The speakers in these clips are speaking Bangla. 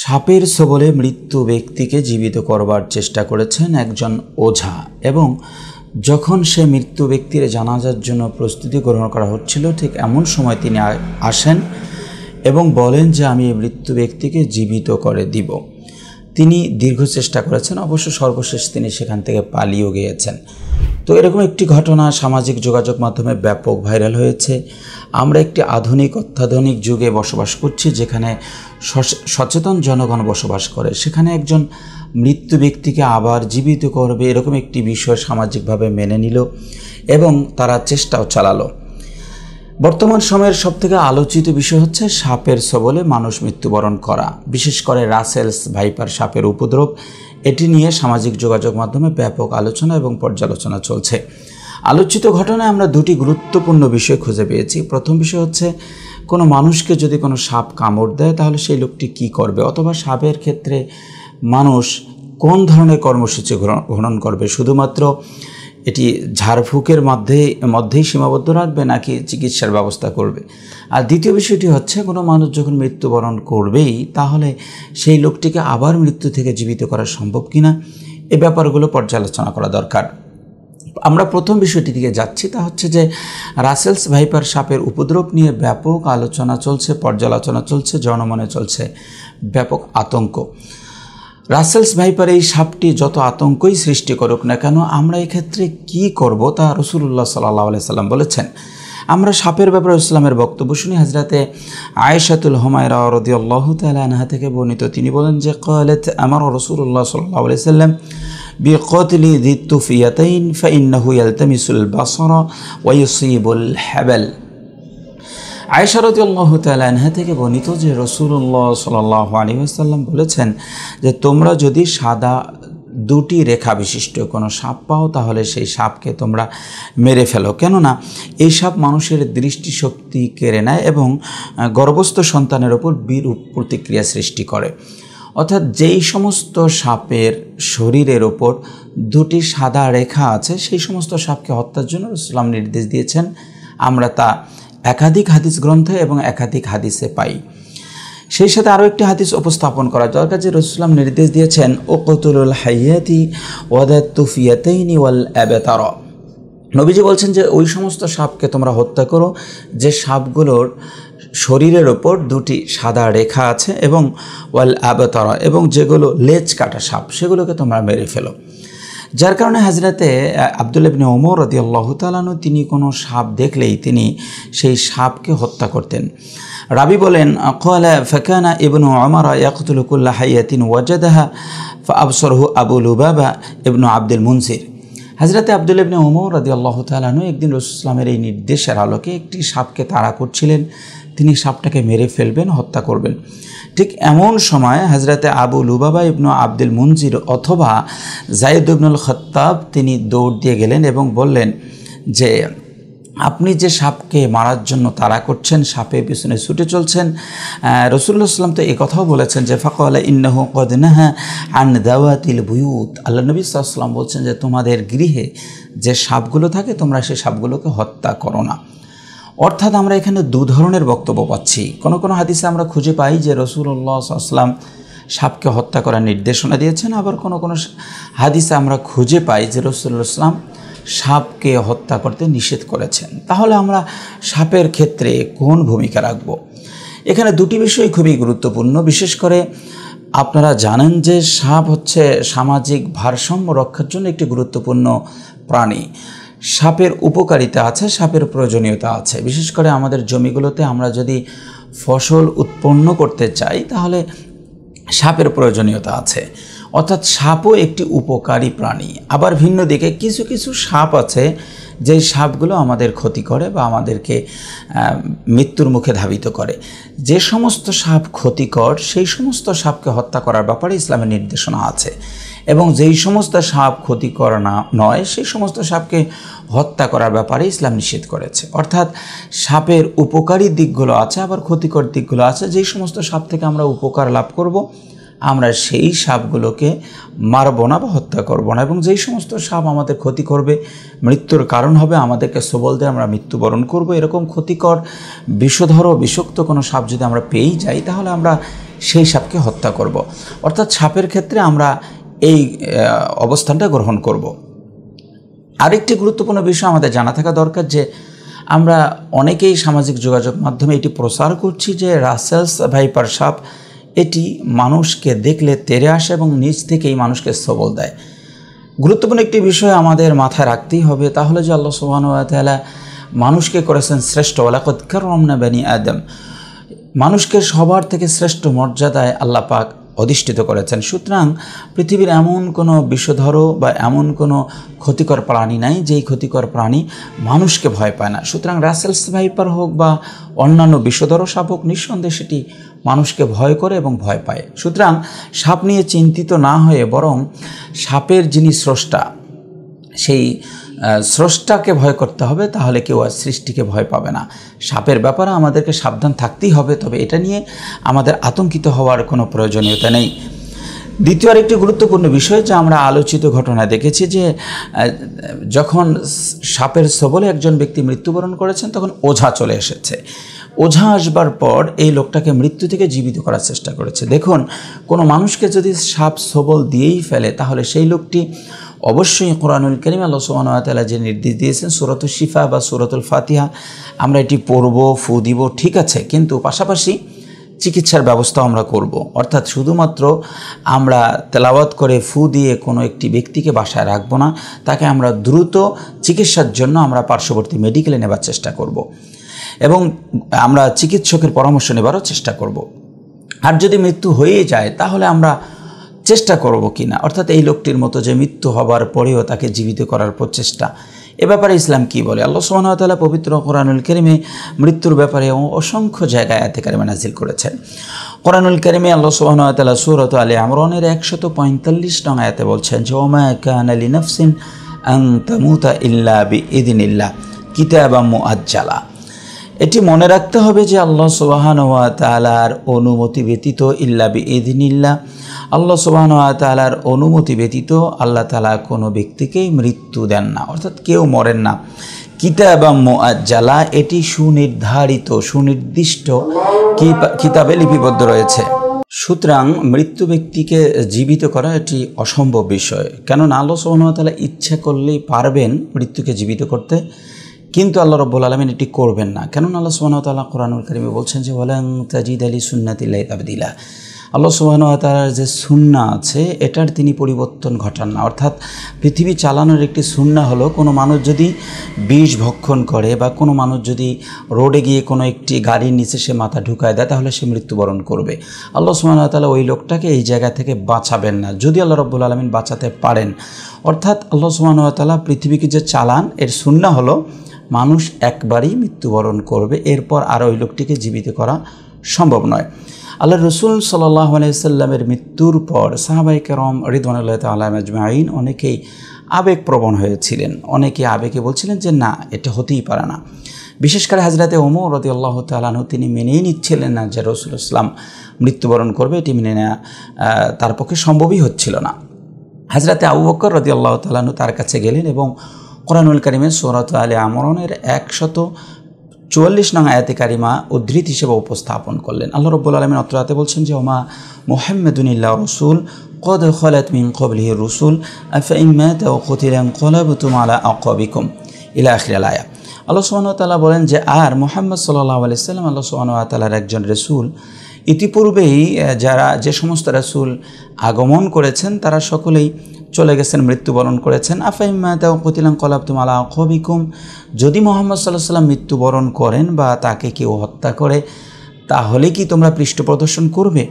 সাপের সবলে মৃত্যু ব্যক্তিকে জীবিত করবার চেষ্টা করেছেন একজন ওঝা এবং যখন সে মৃত্যু ব্যক্তির জানাজার জন্য প্রস্তুতি গ্রহণ করা হচ্ছিল ঠিক এমন সময় তিনি আসেন এবং বলেন যে আমি মৃত্যু ব্যক্তিকে জীবিত করে দিব তিনি দীর্ঘ চেষ্টা করেছেন অবশ্য সর্বশেষ তিনি সেখান থেকে পালিয়েও গিয়েছেন তো এরকম একটি ঘটনা সামাজিক যোগাযোগ মাধ্যমে ব্যাপক ভাইরাল হয়েছে আমরা একটি আধুনিক অত্যাধুনিক যুগে বসবাস করছি যেখানে সচেতন জনগণ বসবাস করে সেখানে একজন মৃত্যু ব্যক্তিকে আবার জীবিত করবে এরকম একটি বিষয় সামাজিকভাবে মেনে নিল এবং তারা চেষ্টাও চালালো বর্তমান সময়ের সবথেকে আলোচিত বিষয় হচ্ছে সাপের সবলে মানুষ মৃত্যুবরণ করা বিশেষ করে রাসেলস ভাইপার সাপের উপদ্রব এটি নিয়ে সামাজিক যোগাযোগ মাধ্যমে ব্যাপক আলোচনা এবং পর্যালোচনা চলছে আলোচিত ঘটনায় আমরা দুটি গুরুত্বপূর্ণ বিষয় খুঁজে পেয়েছি প্রথম বিষয় হচ্ছে কোনো মানুষকে যদি কোনো সাপ কামড় দেয় তাহলে সেই লোকটি কি করবে অথবা সাপের ক্ষেত্রে মানুষ কোন ধরনের কর্মসূচি গ্রহণ করবে শুধুমাত্র এটি ঝাড়ফুঁকের মধ্যে মধ্যেই সীমাবদ্ধ রাখবে নাকি চিকিৎসার ব্যবস্থা করবে আর দ্বিতীয় বিষয়টি হচ্ছে কোনো মানুষ যখন মৃত্যুবরণ করবেই তাহলে সেই লোকটিকে আবার মৃত্যু থেকে জীবিত করা সম্ভব কিনা এ ব্যাপারগুলো পর্যালোচনা করা দরকার আমরা প্রথম বিষয়টি দিকে যাচ্ছি তা হচ্ছে যে রাসেলস ভাইপার সাপের উপদ্রব নিয়ে ব্যাপক আলোচনা চলছে পর্যালোচনা চলছে জনমনে চলছে ব্যাপক আতঙ্ক রাসেলস ভাইপার এই সাপটি যত আতঙ্কই সৃষ্টি করুক না কেন আমরা এক্ষেত্রে কি করব তা রসুল্লাহ সাল্লাহ সাল্লাম বলেছেন আমরা সাপের ব্যাপারে ইসলামের বক্তব্য শুনি হাজরাতে আয়েশাতুল হুমায়রা রদি আল্লাহ তালাহা থেকে বর্ণিত তিনি বলেন যে কয়ালেত আমার রসুল্লাহ সাল্লাহ সাল্লাম بقتل ذي التفيتين فإنه يلتمس البصر ويصيب الحبل আয়সারতুল্লাহ থেকে বর্ণিত যে রসুল্লাহ সাল্লাহ আলিহাসাল্লাম বলেছেন যে তোমরা যদি সাদা দুটি রেখা বিশিষ্ট কোনো সাপ পাও তাহলে সেই সাপকে তোমরা মেরে ফেলো কেননা এই সাপ মানুষের দৃষ্টিশক্তি কেড়ে নেয় এবং গর্ভস্থ সন্তানের ওপর বিরূপ প্রতিক্রিয়া সৃষ্টি করে অর্থাৎ যেই সমস্ত সাপের শরীরের ওপর দুটি সাদা রেখা আছে সেই সমস্ত সাপকে হত্যার জন্য ইসলাম নির্দেশ দিয়েছেন আমরা তা একাধিক হাদিস গ্রন্থে এবং একাধিক হাদিসে পাই সেই সাথে আরও একটি হাদিস উপস্থাপন করা দরকার যে রসুলাম নির্দেশ দিয়েছেন ওকতুল হাইয়াতি ওয়াদ তুফিয়াতেইনি ওয়াল অ্যাবেতার নবীজি বলছেন যে ওই সমস্ত সাপকে তোমরা হত্যা করো যে সাপগুলোর শরীরের ওপর দুটি সাদা রেখা আছে এবং ওয়াল অ্যাবেতার এবং যেগুলো লেজ কাটা সাপ সেগুলোকে তোমরা মেরে ফেলো যার কারণে হাজরাতে আবদুল্লাবিন ওমর রদি আল্লাহ তালানু তিনি কোনো সাপ দেখলেই তিনি সেই সাপকে হত্যা করতেন রাবি বলেন কোয়ালা ফেকানা ইবনু আমার ইয়াকুতুলকুল্লা হাইয়াতিন ওয়াজাদাহা আবসরহু আবুল উবাবা ইবনু আব্দুল মুনসির হাজরাতে আবদুল ইবনে ওমর রাজি আল্লাহ তালানু একদিন রসুলামের এই নির্দেশের আলোকে একটি সাপকে তাড়া করছিলেন তিনি সাপটাকে মেরে ফেলবেন হত্যা করবেন ঠিক এমন সময় হাজরাতে আবু লুবাবা ইবনু আব্দুল মঞ্জির অথবা জায়দ ইবনুল খত্তাব তিনি দৌড় দিয়ে গেলেন এবং বললেন যে আপনি যে সাপকে মারার জন্য তাড়া করছেন সাপে পিছনে ছুটে চলছেন রসুল্লাহ সাল্লাম তো কথাও বলেছেন যে ফাঁকা ইন্নাহ কদনাহা আন দাওয়াতিল বুয়ুত আল্লাহ নবী সাল্লাম বলছেন যে তোমাদের গৃহে যে সাপগুলো থাকে তোমরা সেই সাপগুলোকে হত্যা করো না অর্থাৎ আমরা এখানে দু ধরনের বক্তব্য পাচ্ছি কোনো কোনো হাদিসে আমরা খুঁজে পাই যে রসুল্লাহ আসলাম সাপকে হত্যা করার নির্দেশনা দিয়েছেন আবার কোনো কোনো হাদিসে আমরা খুঁজে পাই যে রসুল্লাহ ইসলাম সাপকে হত্যা করতে নিষেধ করেছেন তাহলে আমরা সাপের ক্ষেত্রে কোন ভূমিকা রাখব এখানে দুটি বিষয় খুবই গুরুত্বপূর্ণ বিশেষ করে আপনারা জানেন যে সাপ হচ্ছে সামাজিক ভারসাম্য রক্ষার জন্য একটি গুরুত্বপূর্ণ প্রাণী সাপের উপকারিতা আছে সাপের প্রয়োজনীয়তা আছে বিশেষ করে আমাদের জমিগুলোতে আমরা যদি ফসল উৎপন্ন করতে চাই তাহলে সাপের প্রয়োজনীয়তা আছে অর্থাৎ সাপও একটি উপকারী প্রাণী আবার ভিন্ন দিকে কিছু কিছু সাপ আছে যেই সাপগুলো আমাদের ক্ষতি করে বা আমাদেরকে মৃত্যুর মুখে ধাবিত করে যে সমস্ত সাপ ক্ষতিকর সেই সমস্ত সাপকে হত্যা করার ব্যাপারে ইসলামের নির্দেশনা আছে এবং যেই সমস্ত সাপ ক্ষতি করা না নয় সেই সমস্ত সাপকে হত্যা করার ব্যাপারে ইসলাম নিষেধ করেছে অর্থাৎ সাপের উপকারী দিকগুলো আছে আবার ক্ষতিকর দিকগুলো আছে যেই সমস্ত সাপ থেকে আমরা উপকার লাভ করব আমরা সেই সাপগুলোকে মারব না বা হত্যা করব না এবং যেই সমস্ত সাপ আমাদের ক্ষতি করবে মৃত্যুর কারণ হবে আমাদেরকে সবল দিয়ে আমরা মৃত্যুবরণ করব এরকম ক্ষতিকর বিষধর বিষক্ত কোনো সাপ যদি আমরা পেয়েই যাই তাহলে আমরা সেই সাপকে হত্যা করব অর্থাৎ সাপের ক্ষেত্রে আমরা এই অবস্থানটা গ্রহণ করব। আরেকটি গুরুত্বপূর্ণ বিষয় আমাদের জানা থাকা দরকার যে আমরা অনেকেই সামাজিক যোগাযোগ মাধ্যমে এটি প্রচার করছি যে রাসেলস ভাইপার সাপ এটি মানুষকে দেখলে তেরে আসে এবং নিজ থেকেই মানুষকে সবল দেয় গুরুত্বপূর্ণ একটি বিষয় আমাদের মাথায় রাখতেই হবে তাহলে যে আল্লাহ সোহানুয়ালা মানুষকে করেছেন শ্রেষ্ঠ ওলাকৎকার রমনা বেনি আদম মানুষকে সবার থেকে শ্রেষ্ঠ মর্যাদায় আল্লাহ পাক অধিষ্ঠিত করেছেন সুতরাং পৃথিবীর এমন কোনো বিষধর বা এমন কোনো ক্ষতিকর প্রাণী নাই যেই ক্ষতিকর প্রাণী মানুষকে ভয় পায় না সুতরাং রাসেলস ভাইপার হোক বা অন্যান্য বিষধর সাপ হোক নিঃসন্দেহে সেটি মানুষকে ভয় করে এবং ভয় পায় সুতরাং সাপ নিয়ে চিন্তিত না হয়ে বরং সাপের যিনি স্রষ্টা সেই স্রষ্টাকে ভয় করতে হবে তাহলে কেউ আর সৃষ্টিকে ভয় পাবে না সাপের ব্যাপারে আমাদেরকে সাবধান থাকতেই হবে তবে এটা নিয়ে আমাদের আতঙ্কিত হওয়ার কোনো প্রয়োজনীয়তা নেই দ্বিতীয় আরেকটি গুরুত্বপূর্ণ বিষয় যা আমরা আলোচিত ঘটনা দেখেছি যে যখন সাপের সবলে একজন ব্যক্তি মৃত্যুবরণ করেছেন তখন ওঝা চলে এসেছে ওঝা আসবার পর এই লোকটাকে মৃত্যু থেকে জীবিত করার চেষ্টা করেছে দেখুন কোনো মানুষকে যদি সাপ সবল দিয়েই ফেলে তাহলে সেই লোকটি অবশ্যই কোরআনুল করিম আল্লাহ সুবাহতালা যে নির্দেশ দিয়েছেন সুরত শিফা বা সুরতুল ফাতিহা আমরা এটি পড়ব ফু দিব ঠিক আছে কিন্তু পাশাপাশি চিকিৎসার ব্যবস্থা আমরা করব। অর্থাৎ শুধুমাত্র আমরা তেলাওয়াত করে ফু দিয়ে কোনো একটি ব্যক্তিকে বাসায় রাখবো না তাকে আমরা দ্রুত চিকিৎসার জন্য আমরা পার্শ্ববর্তী মেডিকেলে নেবার চেষ্টা করব। এবং আমরা চিকিৎসকের পরামর্শ নেবারও চেষ্টা করব। আর যদি মৃত্যু হয়ে যায় তাহলে আমরা চেষ্টা করব কি না অর্থাৎ এই লোকটির মতো যে মৃত্যু হবার পরেও তাকে জীবিত করার প্রচেষ্টা এ ব্যাপারে ইসলাম কি বলে আল্লাহ সুবাহতালা পবিত্র কোরআনুল করিমে মৃত্যুর ব্যাপারে অসংখ্য জায়গায় এতে কারিমা নাজিল করেছেন কোরআনুল করিমে আল্লাহ সুবাহতালা সুরত আলী আমরনের একশত পঁয়তাল্লিশ নং আয়াতে বলছেন যে ওমা আলী নফসিন আন্তামুতা ইল্লা বি ইদিন ইল্লা কিতাবা মুআজ্জালা এটি মনে রাখতে হবে যে আল্লাহ ওয়া তালার অনুমতি ব্যতীত ইল্লা ইদিনিল্লা আল্লাহ ওয়া তালার অনুমতি ব্যতীত আল্লাহ তালা কোনো ব্যক্তিকেই মৃত্যু দেন না অর্থাৎ কেউ মরেন না এবং জালা এটি সুনির্ধারিত সুনির্দিষ্ট কিতাবে লিপিবদ্ধ রয়েছে সুতরাং মৃত্যু ব্যক্তিকে জীবিত করা এটি অসম্ভব বিষয় কেননা আল্লাহ সোহানতালা ইচ্ছা করলেই পারবেন মৃত্যুকে জীবিত করতে কিন্তু আল্লাহ রব্বুল আলমিন এটি করবেন না কেন আল্লাহ সুবাহ তাল্লাহ কোরআনুল করিমে বলছেন যে ওয়ালাং তাজিদ আলী সুন্নাতিল্লাহ তাবদিলা আল্লাহ সুবাহন তালার যে সুন্না আছে এটার তিনি পরিবর্তন ঘটান না অর্থাৎ পৃথিবী চালানোর একটি সুন্না হলো কোনো মানুষ যদি বিষ ভক্ষণ করে বা কোনো মানুষ যদি রোডে গিয়ে কোনো একটি গাড়ির নিচে সে মাথা ঢুকায় দেয় তাহলে সে মৃত্যুবরণ করবে আল্লাহ সুবাহন তালা ওই লোকটাকে এই জায়গা থেকে বাঁচাবেন না যদি আল্লাহ রব্বুল আলমিন বাঁচাতে পারেন অর্থাৎ আল্লাহ সুবাহন তালা পৃথিবীকে যে চালান এর সুন্না হলো মানুষ একবারই মৃত্যুবরণ করবে এরপর আর ওই লোকটিকে জীবিত করা সম্ভব নয় আল্লাহ রসুল সাল্লাহ আলাইসাল্লামের মৃত্যুর পর সাহাবাই কেরম রিদওয়ানুল্লাহ তালামাজমাইন অনেকেই আবেগপ্রবণ হয়েছিলেন অনেকে আবেগে বলছিলেন যে না এটা হতেই পারে না বিশেষ করে হাজরাতে ওমর রদি আল্লাহ তালাহু তিনি মেনেই নিচ্ছিলেন না যে রসুল ইসলাম মৃত্যুবরণ করবে এটি মেনে নেওয়া তার পক্ষে সম্ভবই হচ্ছিল না হাজরাতে আবু বক্কর রদি আল্লাহ তালাহু তার কাছে গেলেন এবং কোরআনুল কারিমের সৌরত আলী আমরণের একশত চুয়াল্লিশ নং আয়াতে কারিমা উদ্ধৃত হিসেবে উপস্থাপন করলেন আল্লাহ রব্বুল আলমিন অত্রাতে বলছেন যে ওমা মোহাম্মদুনিল্লাহ রসুল কদ খলাত মিন কবলিহ রসুল আকবিকম আলা ইলা আয়া আল্লাহ সোহানুয়াতালা বলেন যে আর মোহাম্মদ সাল্লাহ আলি সাল্লাম আল্লাহ সোহানুতালার একজন রসুল ইতিপূর্বেই যারা যে সমস্ত রাসুল আগমন করেছেন তারা সকলেই চলে গেছেন মৃত্যুবরণ করেছেন কুতিলাম কলাব তুম আলা কবিকুম যদি মোহাম্মদ সাল্লাহ সাল্লাম মৃত্যুবরণ করেন বা তাকে কেউ হত্যা করে তাহলে কি তোমরা পৃষ্ঠ প্রদর্শন করবে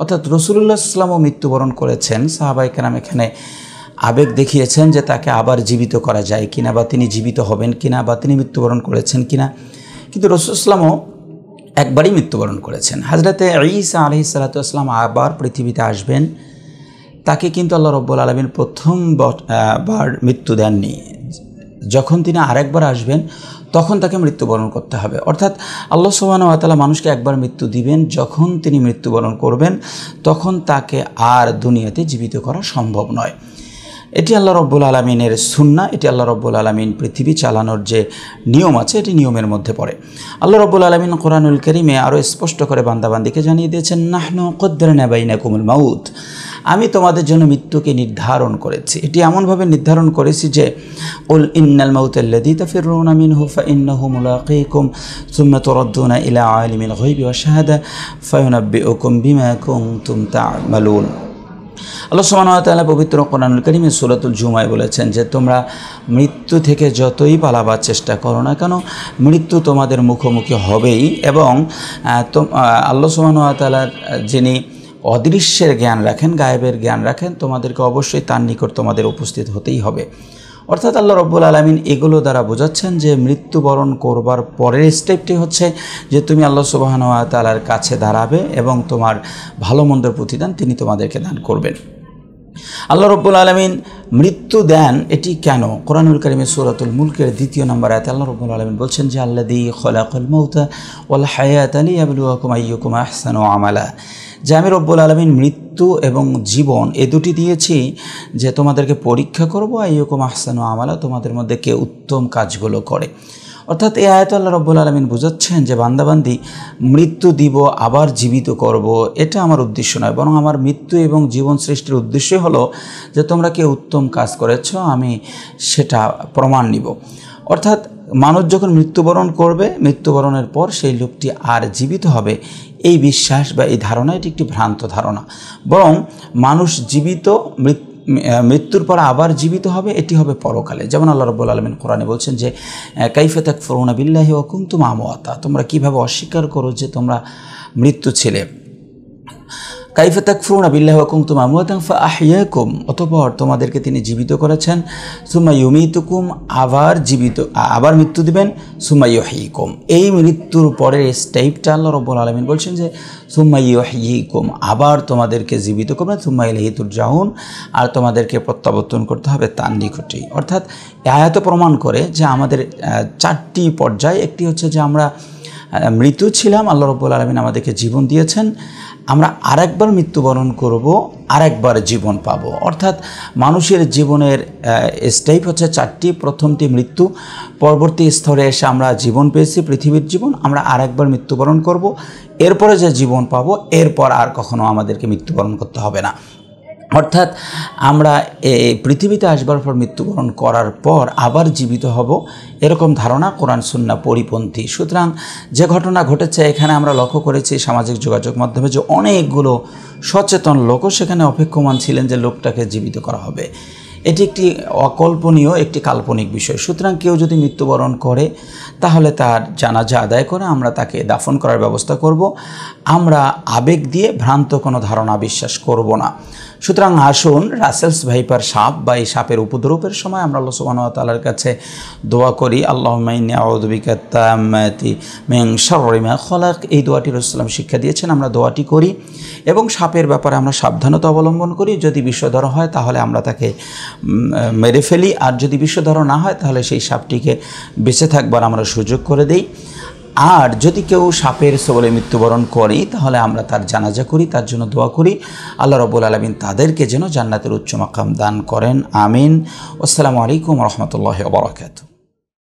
অর্থাৎ রসুলুল্লাহ সাল্লামও মৃত্যুবরণ করেছেন সাহাবাই কেনাম এখানে আবেগ দেখিয়েছেন যে তাকে আবার জীবিত করা যায় কিনা বা তিনি জীবিত হবেন কিনা বা তিনি মৃত্যুবরণ করেছেন কিনা কিন্তু রসুল ইসলামও একবারই মৃত্যুবরণ করেছেন হাজরাতে ঈসা আলহি আসলাম আবার পৃথিবীতে আসবেন তাকে কিন্তু আল্লাহ রব্বুল আলমিন প্রথম বার মৃত্যু দেননি যখন তিনি আরেকবার আসবেন তখন তাকে মৃত্যুবরণ করতে হবে অর্থাৎ আল্লাহ সোহানতালা মানুষকে একবার মৃত্যু দিবেন যখন তিনি মৃত্যুবরণ করবেন তখন তাকে আর দুনিয়াতে জীবিত করা সম্ভব নয় এটি আল্লাহ রব্বুল আলমিনের সুন্না এটি আল্লাহ রব্বুল আলমিন পৃথিবী চালানোর যে নিয়ম আছে এটি নিয়মের মধ্যে পড়ে আল্লাহ রব্বুল আলমিন কোরআনুল করিমে আরও স্পষ্ট করে বান্দাবান্দিকে জানিয়ে দিয়েছেন নাহনু কদ্দার নেবাইনা কুমুল মাউথ আমি তোমাদের জন্য মৃত্যুকে নির্ধারণ করেছি এটি এমনভাবে নির্ধারণ করেছি যে উল ইন্নাল মাউতাল্লাদি তাফির রুনামিন ফা ইন্নাহু মুলাকিকুম সুম্মা তুরদ্দুনা ইলা আলিমিল গায়বি ওয়া শাহাদা ফায়ুনাব্বিউকুম বিমা কুনতুম তা'মালুন আল্লাহ সুবহানাহু ওয়া তাআলা পবিত্র কোরআনুল কারীমে সূরাতুল জুমায় বলেছেন যে তোমরা মৃত্যু থেকে যতই পালাবার চেষ্টা করো না কেন মৃত্যু তোমাদের মুখোমুখি হবেই এবং আল্লাহ সুবহানাহু ওয়া যিনি অদৃশ্যের জ্ঞান রাখেন গায়েবের জ্ঞান রাখেন তোমাদেরকে অবশ্যই তার নিকট তোমাদের উপস্থিত হতেই হবে অর্থাৎ আল্লাহ রব্বুল আলমিন এগুলো দ্বারা বোঝাচ্ছেন যে মৃত্যুবরণ করবার পরের স্টেপটি হচ্ছে যে তুমি আল্লাহ সুবাহন তালার কাছে দাঁড়াবে এবং তোমার ভালো মন্দর প্রতিদান তিনি তোমাদেরকে দান করবেন আল্লাহ রব্বুল আলমিন মৃত্যু দেন এটি কেন কোরআনুল করিমে সুরাতুল মুলকের দ্বিতীয় নম্বর আয়তে আল্লাহ রব্বুল আলমিন বলছেন যে আল্লা দি খোলাকুল মৌতা ওল হায়াত আলী আবুলুকুম আইয়ুকুম আহসান ও আমালা যে আমি রব্বুল আলমিন মৃত্যু এবং জীবন এ দুটি দিয়েছি যে তোমাদেরকে পরীক্ষা করবো আইয়ুকুম আহসান ও আমালা তোমাদের মধ্যে কে উত্তম কাজগুলো করে অর্থাৎ এই আয়ত আল্লাহ রব্বুল আলমিন বোঝাচ্ছেন যে বান্দাবান্দি মৃত্যু দিব আবার জীবিত করব এটা আমার উদ্দেশ্য নয় বরং আমার মৃত্যু এবং জীবন সৃষ্টির উদ্দেশ্য হলো যে তোমরা কে উত্তম কাজ করেছ আমি সেটা প্রমাণ নিব অর্থাৎ মানুষ যখন মৃত্যুবরণ করবে মৃত্যুবরণের পর সেই লোকটি আর জীবিত হবে এই বিশ্বাস বা এই ধারণা এটি একটি ভ্রান্ত ধারণা বরং মানুষ জীবিত মৃত্যু মৃত্যুর পর আবার জীবিত হবে এটি হবে পরকালে যেমন আল্লাহ রব্বুল আলমিন কোরআনে বলছেন যে কাইফে তাক ফরুনা বিল্লাহি ওকুম তুমা তোমরা কিভাবে অস্বীকার করো যে তোমরা মৃত্যু ছেলে কাইফা তাক আবিল্লাহ বিল্লাহ কুমতুম আমুয়াতাং ফা আহিয়াকুম অতপর তোমাদেরকে তিনি জীবিত করেছেন সুমা ইউমিতুকুম আবার জীবিত আবার মৃত্যু দিবেন সুমা ইয়হিকুম এই মৃত্যুর পরের স্টেপটা আল্লাহ রব্বুল আলমিন বলছেন যে সুম্মা ইয়হিকুম আবার তোমাদেরকে জীবিত করবেন সুম্মা ইলহিতুর জাহুন আর তোমাদেরকে প্রত্যাবর্তন করতে হবে তার নিকটেই অর্থাৎ এত প্রমাণ করে যে আমাদের চারটি পর্যায় একটি হচ্ছে যে আমরা মৃত ছিলাম আল্লাহ রব্বুল আলমিন আমাদেরকে জীবন দিয়েছেন আমরা আরেকবার মৃত্যুবরণ করব আরেকবার জীবন পাব অর্থাৎ মানুষের জীবনের স্টেপ হচ্ছে চারটি প্রথমটি মৃত্যু পরবর্তী স্তরে এসে আমরা জীবন পেয়েছি পৃথিবীর জীবন আমরা আরেকবার মৃত্যুবরণ করব এরপরে যে জীবন পাব এরপর আর কখনো আমাদেরকে মৃত্যুবরণ করতে হবে না অর্থাৎ আমরা পৃথিবীতে আসবার পর মৃত্যুবরণ করার পর আবার জীবিত হব এরকম ধারণা কোরআন সুন্না পরিপন্থী সুতরাং যে ঘটনা ঘটেছে এখানে আমরা লক্ষ্য করেছি সামাজিক যোগাযোগ মাধ্যমে যে অনেকগুলো সচেতন লোকও সেখানে অপেক্ষমান ছিলেন যে লোকটাকে জীবিত করা হবে এটি একটি অকল্পনীয় একটি কাল্পনিক বিষয় সুতরাং কেউ যদি মৃত্যুবরণ করে তাহলে তার জানাজা আদায় করে আমরা তাকে দাফন করার ব্যবস্থা করব আমরা আবেগ দিয়ে ভ্রান্ত কোনো ধারণা বিশ্বাস করব না সুতরাং আসুন রাসেলস ভাইপার সাপ বা এই সাপের উপদ্রবের সময় আমরা আল্লাহ সুবাহ তালার কাছে দোয়া করি আল্লাহ খলাক এই দোয়াটি রসুলাম শিক্ষা দিয়েছেন আমরা দোয়াটি করি এবং সাপের ব্যাপারে আমরা সাবধানতা অবলম্বন করি যদি ধরা হয় তাহলে আমরা তাকে মেরে ফেলি আর যদি বিষধর না হয় তাহলে সেই সাপটিকে বেঁচে থাকবার আমরা সুযোগ করে দিই আর যদি কেউ সাপের সবলে মৃত্যুবরণ করি তাহলে আমরা তার জানাজা করি তার জন্য দোয়া করি আল্লাহ রবুল আলমিন তাদেরকে যেন জান্নাতের উচ্চ মাকাম দান করেন আমিন আসসালামু আলাইকুম রহমতুল্লাহ বরাকাতু